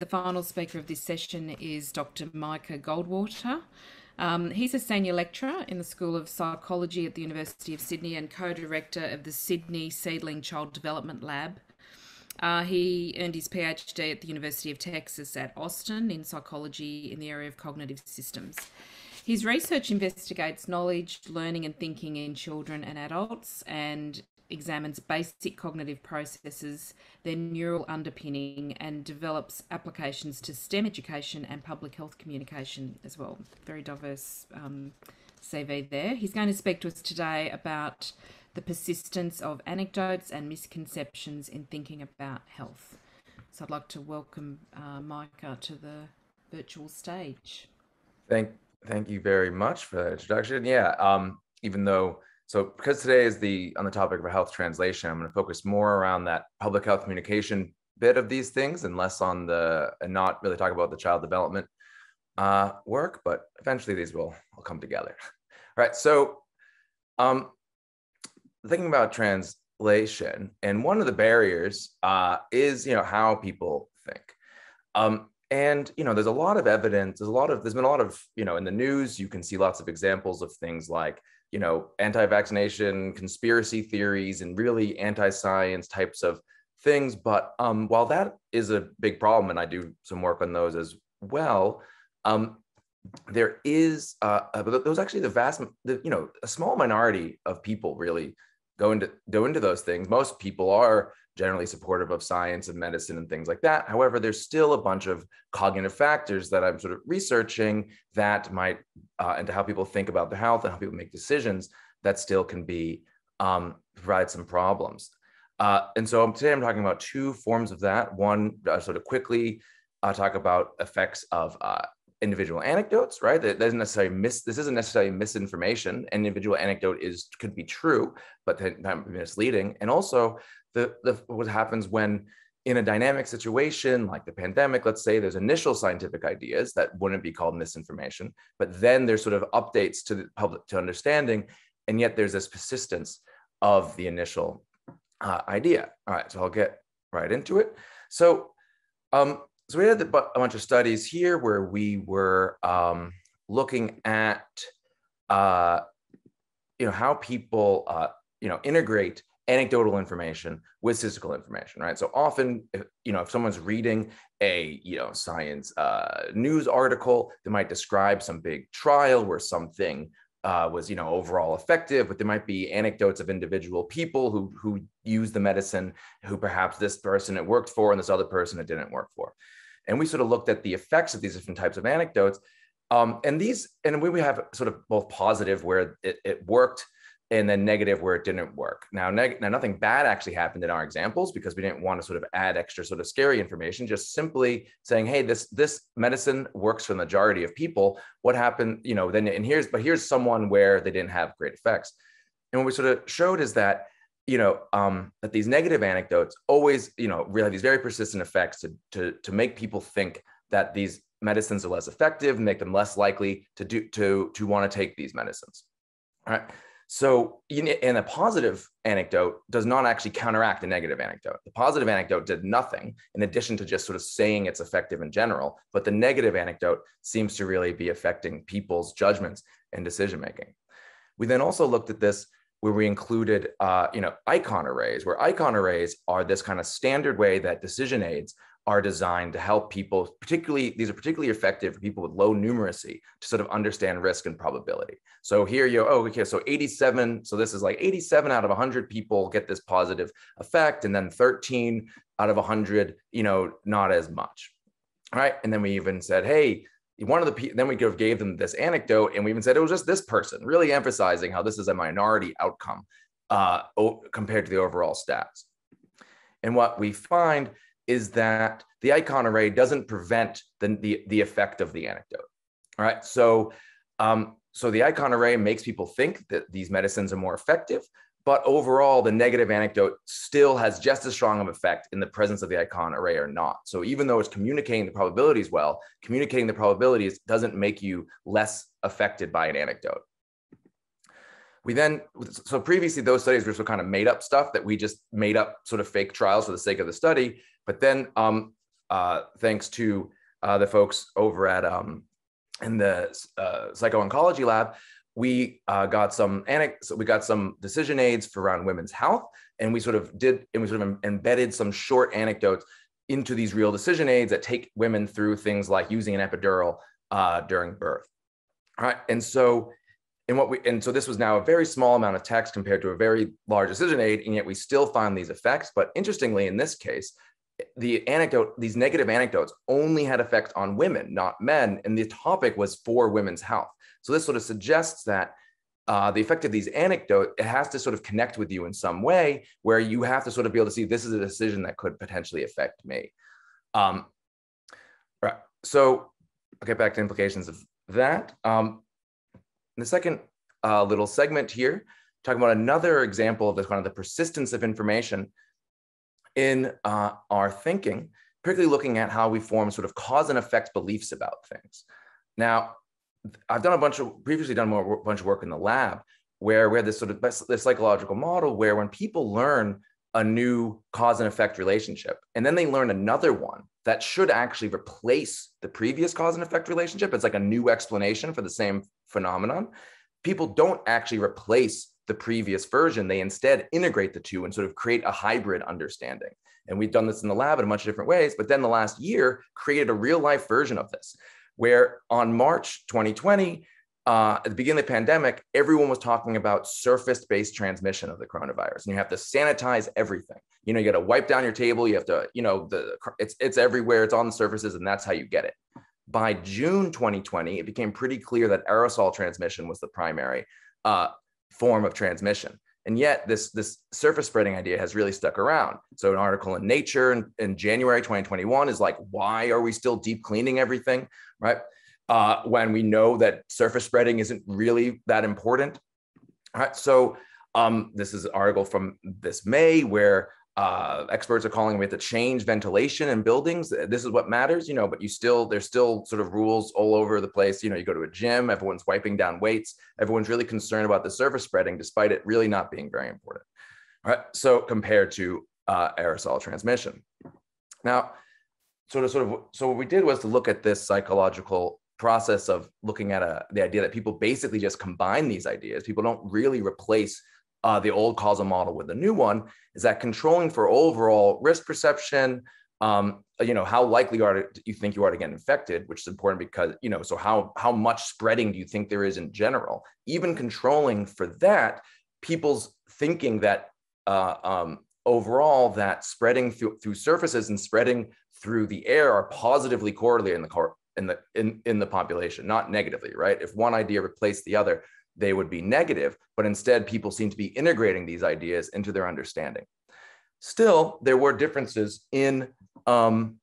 The final speaker of this session is Dr. Micah Goldwater. Um, he's a senior lecturer in the School of Psychology at the University of Sydney and co director of the Sydney Seedling Child Development Lab. Uh, he earned his PhD at the University of Texas at Austin in psychology in the area of cognitive systems. His research investigates knowledge, learning, and thinking in children and adults, and examines basic cognitive processes, their neural underpinning, and develops applications to STEM education and public health communication as well. Very diverse um, CV there. He's going to speak to us today about the persistence of anecdotes and misconceptions in thinking about health. So I'd like to welcome uh, Micah to the virtual stage. Thank, thank you very much for that introduction. Yeah, um, even though so because today is the on the topic of health translation, I'm going to focus more around that public health communication bit of these things and less on the and not really talk about the child development uh, work, but eventually these will will come together. All right, so um, thinking about translation, and one of the barriers uh, is you know how people think. Um, and you know there's a lot of evidence there's a lot of there's been a lot of you know in the news you can see lots of examples of things like you know anti-vaccination conspiracy theories and really anti-science types of things but um, while that is a big problem and i do some work on those as well um, there is uh, uh those actually the vast the, you know a small minority of people really go into go into those things most people are generally supportive of science and medicine and things like that. However, there's still a bunch of cognitive factors that I'm sort of researching that might, uh, and how people think about their health and how people make decisions that still can be, um, provide some problems. Uh, and so today I'm talking about two forms of that. One, uh, sort of quickly uh, talk about effects of uh, individual anecdotes, right? That doesn't necessarily mis this isn't necessarily misinformation. An individual anecdote is could be true, but not misleading. And also the, the what happens when in a dynamic situation like the pandemic, let's say there's initial scientific ideas that wouldn't be called misinformation, but then there's sort of updates to the public to understanding, and yet there's this persistence of the initial uh, idea. All right, so I'll get right into it. So um, so we did a bunch of studies here where we were um, looking at uh, you know how people uh, you know integrate anecdotal information with physical information right so often you know if someone's reading a you know science uh, news article that might describe some big trial where something uh, was you know overall effective, but there might be anecdotes of individual people who who use the medicine, who perhaps this person it worked for and this other person it didn't work for, and we sort of looked at the effects of these different types of anecdotes, um, and these and we, we have sort of both positive where it, it worked and then negative where it didn't work. Now, neg- now nothing bad actually happened in our examples because we didn't want to sort of add extra sort of scary information. Just simply saying, hey, this this medicine works for the majority of people. What happened? You know, then and here's but here's someone where they didn't have great effects. And what we sort of showed is that you know um, that these negative anecdotes always you know really have these very persistent effects to to to make people think that these medicines are less effective, make them less likely to do to to want to take these medicines. All right. So, and a positive anecdote does not actually counteract a negative anecdote. The positive anecdote did nothing in addition to just sort of saying it's effective in general, but the negative anecdote seems to really be affecting people's judgments and decision making. We then also looked at this where we included, uh, you know, icon arrays, where icon arrays are this kind of standard way that decision aids are designed to help people, particularly, these are particularly effective for people with low numeracy to sort of understand risk and probability. So here you, oh, okay, so 87, so this is like 87 out of 100 people get this positive effect, and then 13 out of 100, you know, not as much. All right. And then we even said, hey, one of the then we gave them this anecdote and we even said it was just this person really emphasizing how this is a minority outcome uh, compared to the overall stats and what we find is that the icon array doesn't prevent the, the, the effect of the anecdote. All right. So, um, so the icon array makes people think that these medicines are more effective, but overall, the negative anecdote still has just as strong of effect in the presence of the icon array or not. So even though it's communicating the probabilities well, communicating the probabilities doesn't make you less affected by an anecdote. We then, so previously those studies were sort of kind of made up stuff that we just made up sort of fake trials for the sake of the study. But then, um, uh, thanks to uh, the folks over at um, in the uh, psycho-oncology lab, we uh, got some annex, we got some decision aids for around women's health, and we sort of did, and we sort of embedded some short anecdotes into these real decision aids that take women through things like using an epidural uh, during birth. All right, and so and what we and so this was now a very small amount of text compared to a very large decision aid, and yet we still find these effects. But interestingly, in this case, the anecdote, these negative anecdotes only had effect on women, not men. And the topic was for women's health. So this sort of suggests that uh, the effect of these anecdotes, it has to sort of connect with you in some way where you have to sort of be able to see this is a decision that could potentially affect me. Um, right. So I'll get back to implications of that. Um, the second uh, little segment here, talking about another example of this kind of the persistence of information in uh, our thinking, particularly looking at how we form sort of cause and effect beliefs about things. Now, I've done a bunch of previously done a bunch of work in the lab where we had this sort of this psychological model where when people learn a new cause and effect relationship and then they learn another one that should actually replace the previous cause and effect relationship it's like a new explanation for the same phenomenon people don't actually replace the previous version, they instead integrate the two and sort of create a hybrid understanding. And we've done this in the lab in a bunch of different ways, but then the last year created a real life version of this, where on March 2020, uh, at the beginning of the pandemic, everyone was talking about surface based transmission of the coronavirus. And you have to sanitize everything. You know, you got to wipe down your table. You have to, you know, the, it's, it's everywhere, it's on the surfaces, and that's how you get it by June 2020, it became pretty clear that aerosol transmission was the primary. Uh, form of transmission. And yet this, this surface spreading idea has really stuck around. So an article in Nature in, in January 2021 is like, why are we still deep cleaning everything, right? Uh, when we know that surface spreading isn't really that important. All right, so um, this is an article from this May where uh, experts are calling we have to change ventilation in buildings. This is what matters, you know, but you still, there's still sort of rules all over the place. You know, you go to a gym, everyone's wiping down weights, everyone's really concerned about the surface spreading, despite it really not being very important. All right. So compared to uh, aerosol transmission. Now, sort of, sort of, so what we did was to look at this psychological process of looking at a, the idea that people basically just combine these ideas. People don't really replace uh, the old causal model with the new one is that controlling for overall risk perception, um, you know, how likely are to, you think you are to get infected, which is important because, you know, so how, how much spreading do you think there is in general? Even controlling for that, people's thinking that uh, um, overall that spreading through, through surfaces and spreading through the air are positively correlated in the, in the, in, in the population, not negatively, right? If one idea replaced the other, they would be negative, but instead people seem to be integrating these ideas into their understanding. Still, there were differences in, um,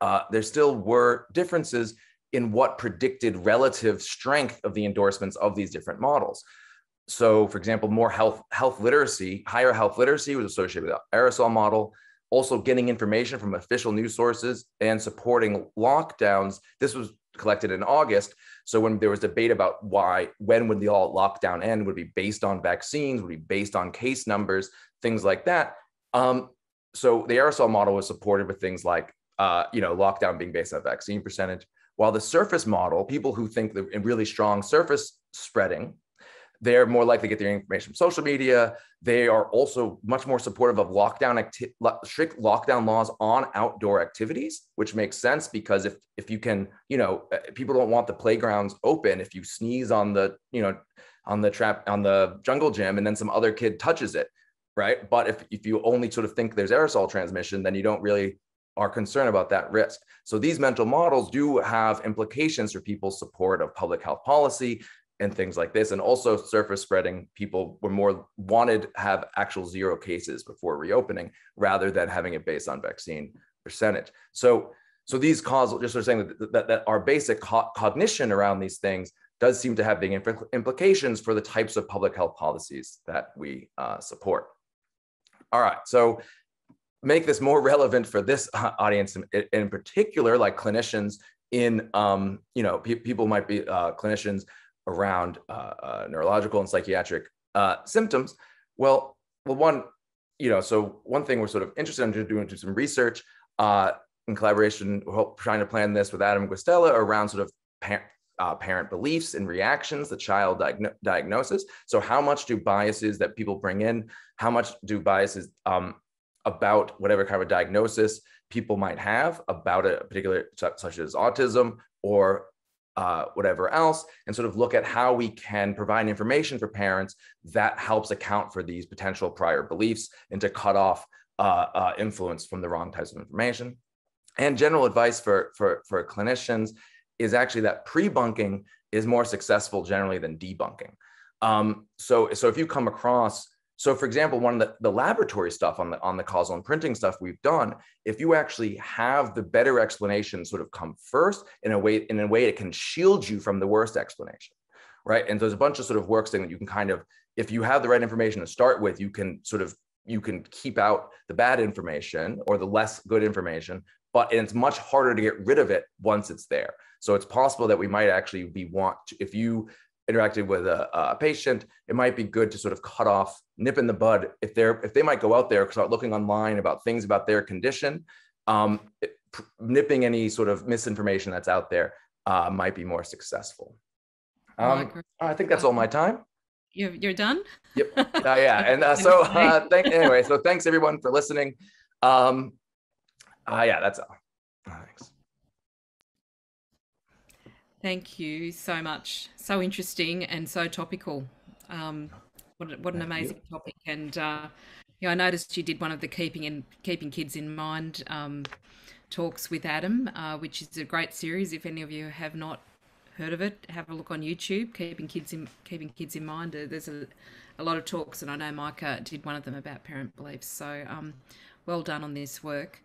uh, there still were differences in what predicted relative strength of the endorsements of these different models. So for example, more health, health literacy, higher health literacy was associated with the aerosol model, also getting information from official news sources and supporting lockdowns. This was collected in August. So when there was debate about why, when would the all lockdown end, would be based on vaccines, would be based on case numbers, things like that. Um, so the aerosol model was supported with things like, uh, you know, lockdown being based on vaccine percentage, while the surface model, people who think the really strong surface spreading they're more likely to get their information from social media. They are also much more supportive of lockdown acti- strict lockdown laws on outdoor activities, which makes sense because if if you can, you know, uh, people don't want the playgrounds open. If you sneeze on the, you know, on the trap on the jungle gym, and then some other kid touches it, right? But if if you only sort of think there's aerosol transmission, then you don't really are concerned about that risk. So these mental models do have implications for people's support of public health policy and things like this and also surface spreading people were more wanted to have actual zero cases before reopening rather than having it based on vaccine percentage so so these causal just sort of saying that, that, that our basic co- cognition around these things does seem to have big implications for the types of public health policies that we uh, support all right so make this more relevant for this uh, audience in, in particular like clinicians in um, you know pe- people might be uh, clinicians around uh, uh, neurological and psychiatric uh, symptoms. Well, well, one, you know, so one thing we're sort of interested in doing to some research uh, in collaboration, trying to plan this with Adam Guistella around sort of parent, uh, parent beliefs and reactions, the child diagnosis. So, how much do biases that people bring in, how much do biases um, about whatever kind of diagnosis people might have about a particular, such as autism or uh, whatever else, and sort of look at how we can provide information for parents that helps account for these potential prior beliefs and to cut off uh, uh, influence from the wrong types of information. And general advice for, for, for clinicians is actually that pre-bunking is more successful generally than debunking. Um, so, so if you come across so, for example, one of the, the laboratory stuff on the on the causal imprinting stuff we've done, if you actually have the better explanation sort of come first in a way in a way it can shield you from the worst explanation, right? And there's a bunch of sort of works thing that you can kind of, if you have the right information to start with, you can sort of you can keep out the bad information or the less good information, but it's much harder to get rid of it once it's there. So it's possible that we might actually be want to, if you interacted with a, a, patient, it might be good to sort of cut off, nip in the bud if they're if they might go out there start looking online about things about their condition, um, nipping any sort of misinformation that's out there uh, might be more successful. Oh, um, I think that's all my time. You're, done. Yep. Uh, yeah. And uh, so uh, thank, anyway, so thanks everyone for listening. Um, uh, yeah, that's all. Thanks. Thank you so much. So interesting and so topical. Um, what, what an amazing topic. And uh, yeah, I noticed you did one of the keeping and keeping kids in mind um, talks with Adam, uh, which is a great series. If any of you have not heard of it, have a look on YouTube. Keeping kids in keeping kids in mind. Uh, there's a, a lot of talks, and I know Micah did one of them about parent beliefs. So um, well done on this work.